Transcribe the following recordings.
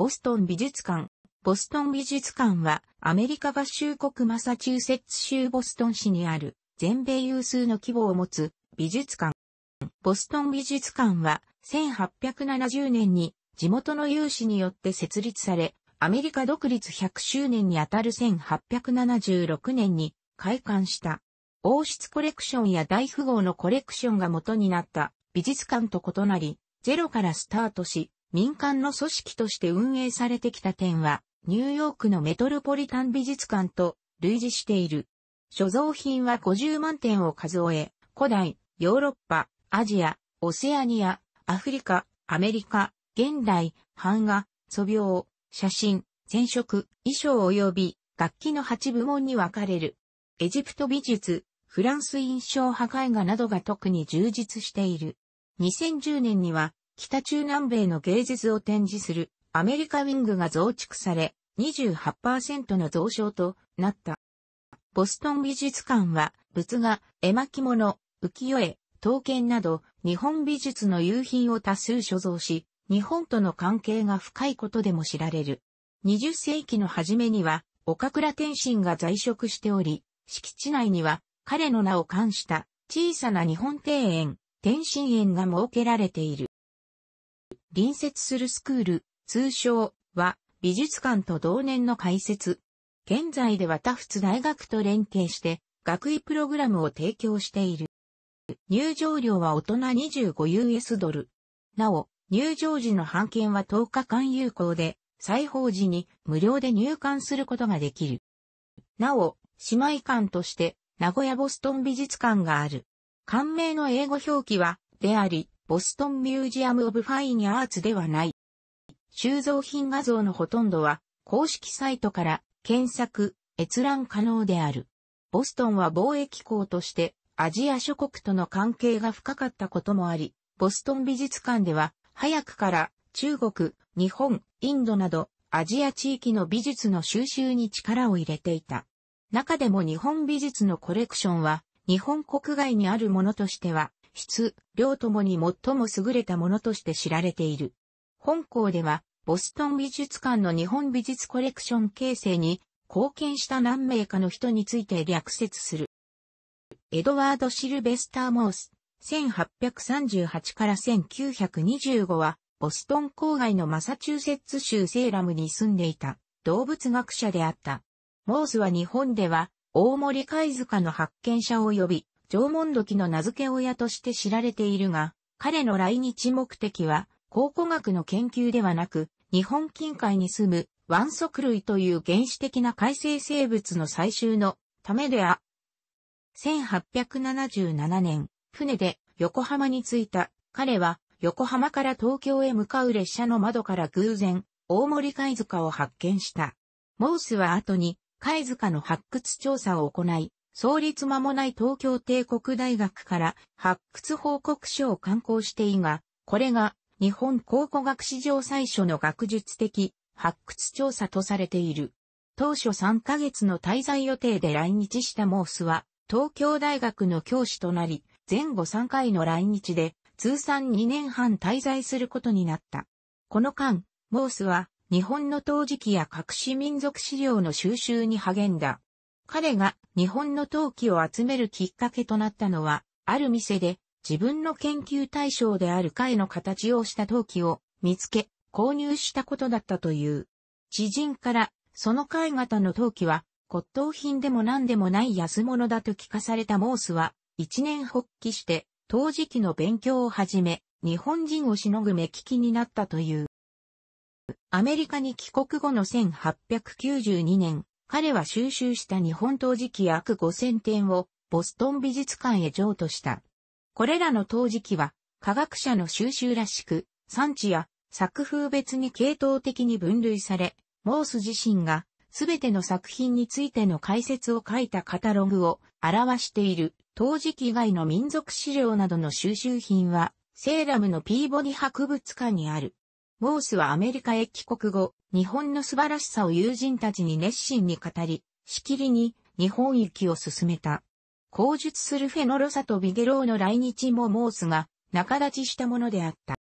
ボストン美術館。ボストン美術館はアメリカ合衆国マサチューセッツ州ボストン市にある全米有数の規模を持つ美術館。ボストン美術館は1870年に地元の有志によって設立され、アメリカ独立100周年にあたる1876年に開館した。王室コレクションや大富豪のコレクションが元になった美術館と異なり、ゼロからスタートし、民間の組織として運営されてきた点は、ニューヨークのメトロポリタン美術館と類似している。所蔵品は50万点を数え、古代、ヨーロッパ、アジア、オセアニア、アフリカ、アメリカ、現代、版画、素描、写真、染色、衣装及び楽器の8部門に分かれる。エジプト美術、フランス印象派絵画などが特に充実している。2010年には北中南米の芸術を展示するアメリカウィングが増築され、28%の増床となった。ボストン美術館は、仏画、絵巻物、浮世絵、刀剣など、日本美術の夕品を多数所蔵し、日本との関係が深いことでも知られる。20世紀の初めには、岡倉天心が在職しており、敷地内には、彼の名を冠した小さな日本庭園、天心園が設けられている。隣接するスクール、通称は美術館と同年の開設。現在では多仏大学と連携して学位プログラムを提供している。入場料は大人 25US ドル。なお、入場時の半券は10日間有効で、再縫時に無料で入館することができる。なお、姉妹館として名古屋ボストン美術館がある。館名の英語表記は、であり、ボストンミュージアム・オブ・ファイン・アーツではない。収蔵品画像のほとんどは公式サイトから検索、閲覧可能である。ボストンは貿易港としてアジア諸国との関係が深かったこともあり、ボストン美術館では早くから中国、日本、インドなどアジア地域の美術の収集に力を入れていた。中でも日本美術のコレクションは日本国外にあるものとしては質、量ともに最も優れたものとして知られている。本校では、ボストン美術館の日本美術コレクション形成に貢献した何名かの人について略説する。エドワード・シルベスター・モース、1838から1925は、ボストン郊外のマサチューセッツ州セーラムに住んでいた動物学者であった。モースは日本では、大森貝塚の発見者を呼び、縄文土器の名付け親として知られているが、彼の来日目的は考古学の研究ではなく、日本近海に住むソ足類という原始的な海生生物の採集のためであ。1877年、船で横浜に着いた彼は横浜から東京へ向かう列車の窓から偶然大森貝塚を発見した。モースは後に貝塚の発掘調査を行い、創立間もない東京帝国大学から発掘報告書を刊行していが、これが日本考古学史上最初の学術的発掘調査とされている。当初3ヶ月の滞在予定で来日したモースは、東京大学の教師となり、前後3回の来日で、通算2年半滞在することになった。この間、モースは、日本の陶磁器や各種民族資料の収集に励んだ。彼が日本の陶器を集めるきっかけとなったのは、ある店で自分の研究対象である貝の形をした陶器を見つけ、購入したことだったという。知人から、その貝型の陶器は、骨董品でも何でもない安物だと聞かされたモースは、一年発起して、陶磁器の勉強を始め、日本人をしのぐ目利きになったという。アメリカに帰国後の1892年、彼は収集した日本陶磁器約5000点をボストン美術館へ譲渡した。これらの陶磁器は科学者の収集らしく、産地や作風別に系統的に分類され、モース自身がすべての作品についての解説を書いたカタログを表している陶磁器以外の民族資料などの収集品はセーラムのピーボディ博物館にある。モースはアメリカへ帰国後、日本の素晴らしさを友人たちに熱心に語り、しきりに日本行きを進めた。口述するフェノロサとビゲローの来日もモースが仲立ちしたものであった。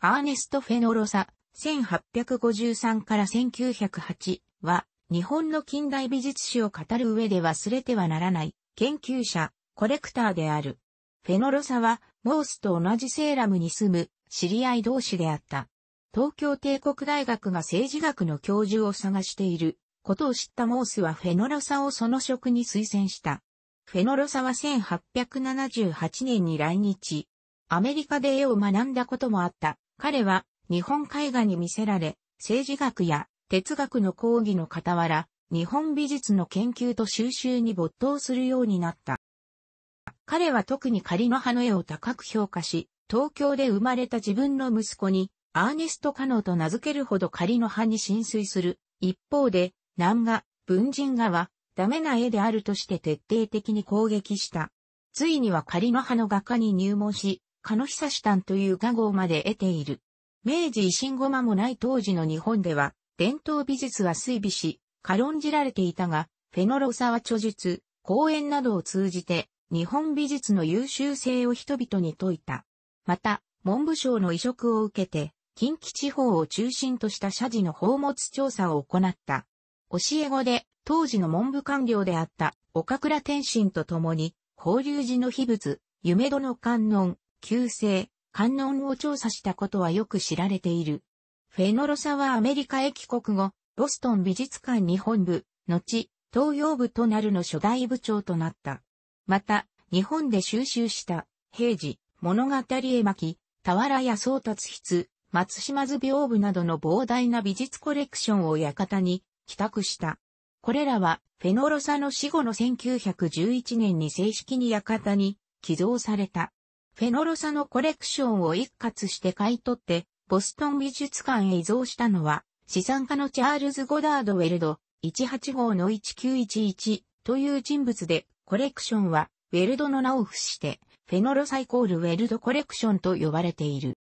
アーネスト・フェノロサ、1853から1908は、日本の近代美術史を語る上で忘れてはならない、研究者、コレクターである。フェノロサは、モースと同じセーラムに住む、知り合い同士であった。東京帝国大学が政治学の教授を探していることを知ったモースはフェノロサをその職に推薦した。フェノロサは1878年に来日。アメリカで絵を学んだこともあった。彼は日本絵画に魅せられ、政治学や哲学の講義の傍ら、日本美術の研究と収集に没頭するようになった。彼は特に仮の葉の絵を高く評価し、東京で生まれた自分の息子にアーネスト・カノーと名付けるほど仮の葉に浸水する。一方で、南画、文人画は、ダメな絵であるとして徹底的に攻撃した。ついには仮の葉の画家に入門し、カノヒサシタンという画号まで得ている。明治維新後間もない当時の日本では、伝統美術は衰微し、軽んじられていたが、フェノロサは著述、講演などを通じて、日本美術の優秀性を人々に説いた。また、文部省の移植を受けて、近畿地方を中心とした社寺の宝物調査を行った。教え子で、当時の文部官僚であった岡倉天心と共に、法隆寺の秘仏、夢戸の観音、旧姓、観音を調査したことはよく知られている。フェノロサはアメリカへ帰国後、ボストン美術館日本部、後、東洋部となるの初代部長となった。また、日本で収集した、平時、物語絵巻、俵や宗達筆、松島図屏風などの膨大な美術コレクションを館に帰宅した。これらは、フェノロサの死後の1911年に正式に館に寄贈された。フェノロサのコレクションを一括して買い取って、ボストン美術館へ移贈したのは、資産家のチャールズ・ゴダード・ウェルド、18号の1911という人物で、コレクションは、ウェルドの名を付して、フェノロサイコールウェルドコレクションと呼ばれている。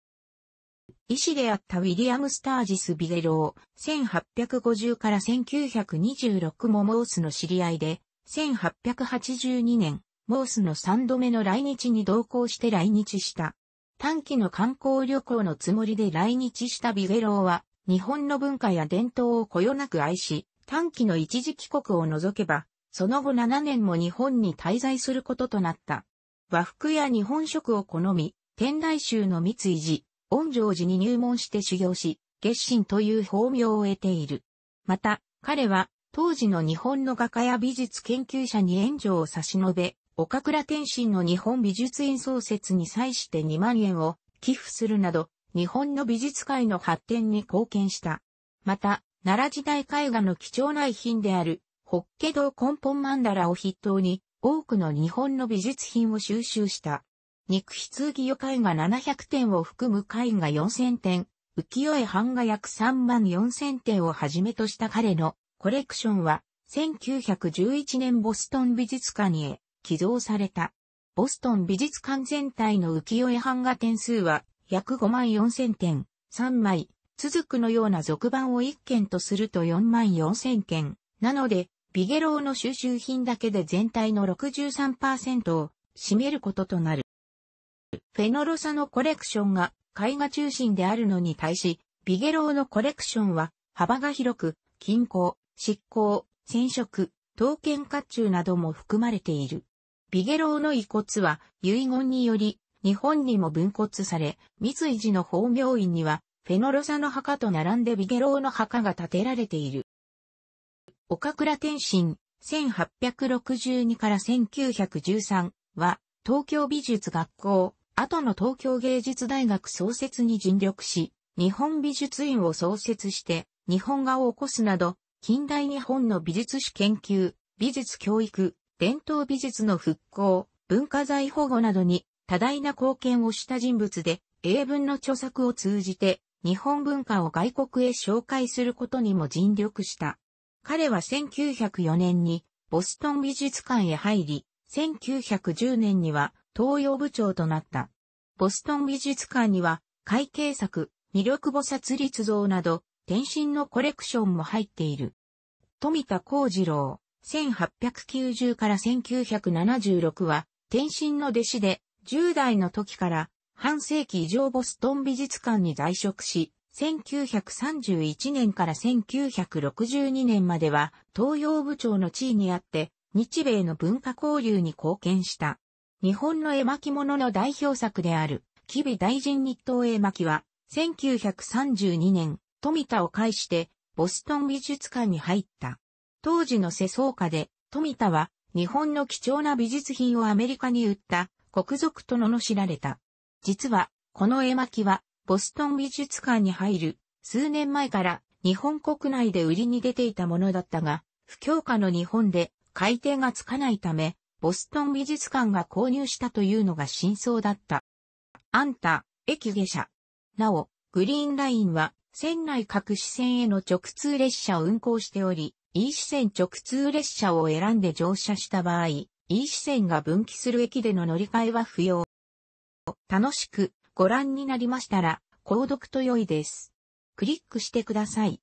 医師であったウィリアム・スタージス・ビゲロー、1850から1926もモースの知り合いで、1882年、モースの3度目の来日に同行して来日した。短期の観光旅行のつもりで来日したビゲローは、日本の文化や伝統をこよなく愛し、短期の一時帰国を除けば、その後7年も日本に滞在することとなった。和服や日本食を好み、天台宗の三井寺、恩城寺に入門して修行し、月神という法名を得ている。また、彼は、当時の日本の画家や美術研究者に援助を差し伸べ、岡倉天心の日本美術院創設に際して2万円を寄付するなど、日本の美術界の発展に貢献した。また、奈良時代絵画の貴重な遺品である、法華堂根本曼荼羅を筆頭に、多くの日本の美術品を収集した。肉筆魚絵画700点を含む絵画4000点、浮世絵版画約3万4000点をはじめとした彼のコレクションは、1911年ボストン美術館へ寄贈された。ボストン美術館全体の浮世絵版画点数は約5万4000点、3枚、続くのような続版を1件とすると4万4000件。なので、ビゲローの収集品だけで全体の63%を占めることとなる。フェノロサのコレクションが絵画中心であるのに対し、ビゲローのコレクションは幅が広く、金工、執行、染色、刀剣甲冑なども含まれている。ビゲローの遺骨は遺言により日本にも分骨され、三井寺の法名院にはフェノロサの墓と並んでビゲローの墓が建てられている。岡倉天心1862から1913は東京美術学校、後の東京芸術大学創設に尽力し、日本美術院を創設して、日本画を起こすなど、近代日本の美術史研究、美術教育、伝統美術の復興、文化財保護などに多大な貢献をした人物で、英文の著作を通じて、日本文化を外国へ紹介することにも尽力した。彼は1904年にボストン美術館へ入り、1910年には東洋部長となった。ボストン美術館には、会計作、魅力菩薩立像など、天身のコレクションも入っている。富田幸次郎、1890から1976は、天身の弟子で、10代の時から、半世紀以上ボストン美術館に在職し、1931年から1962年までは、東洋部長の地位にあって、日米の文化交流に貢献した。日本の絵巻物の代表作である、吉備大臣日東絵巻は、1932年、富田を介して、ボストン美術館に入った。当時の世相下で、富田は、日本の貴重な美術品をアメリカに売った、国賊と罵られた。実は、この絵巻は、ボストン美術館に入る、数年前から、日本国内で売りに出ていたものだったが、不況下の日本で、海底がつかないため、ボストン美術館が購入したというのが真相だった。あんた、駅下車。なお、グリーンラインは、船内各支線への直通列車を運行しており、E 支線直通列車を選んで乗車した場合、E 支線が分岐する駅での乗り換えは不要。楽しくご覧になりましたら、購読と良いです。クリックしてください。